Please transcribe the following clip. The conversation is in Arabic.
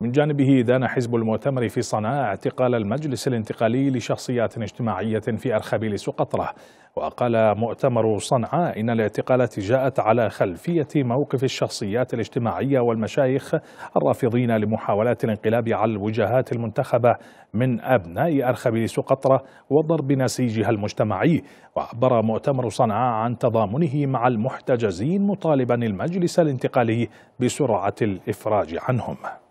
من جانبه دان حزب المؤتمر في صنعاء اعتقال المجلس الانتقالي لشخصيات اجتماعية في أرخبيل سقطرة وقال مؤتمر صنعاء إن الاعتقالات جاءت على خلفية موقف الشخصيات الاجتماعية والمشايخ الرافضين لمحاولات الانقلاب على الوجهات المنتخبة من أبناء أرخبيل سقطرة وضرب نسيجها المجتمعي وعبر مؤتمر صنعاء عن تضامنه مع المحتجزين مطالبا المجلس الانتقالي بسرعة الإفراج عنهم